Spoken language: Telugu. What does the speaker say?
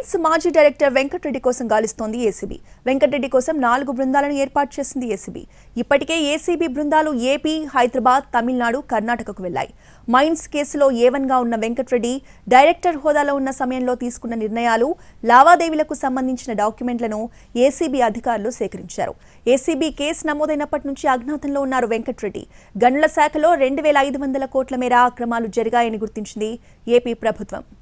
లయన్స్ మాజీ డైరెక్టర్ వెంకటరెడ్డి కోసం గాలిస్తోంది ఏసీబీ వెంకటరెడ్డి కోసం నాలుగు బృందాలను ఏర్పాటు చేసింది ఏసీబీ ఇప్పటికే ఏసీబీ బృందాలు ఏపీ హైదరాబాద్ తమిళనాడు కర్ణాటకకు వెళ్లాయి మైన్స్ కేసులో ఏవన్గా ఉన్న వెంకటరెడ్డి డైరెక్టర్ హోదాలో ఉన్న సమయంలో తీసుకున్న నిర్ణయాలు లావాదేవీలకు సంబంధించిన డాక్యుమెంట్లను ఏసీబీ అధికారులు సేకరించారు ఏసీబీ కేసు నమోదైనప్పటి నుంచి అజ్ఞాతంలో ఉన్నారు వెంకటరెడ్డి గనుల శాఖలో రెండు వేల ఐదు వందల కోట్ల మేర అక్రమాలు జరిగాయని గుర్తించింది ఏపీ ప్రభుత్వం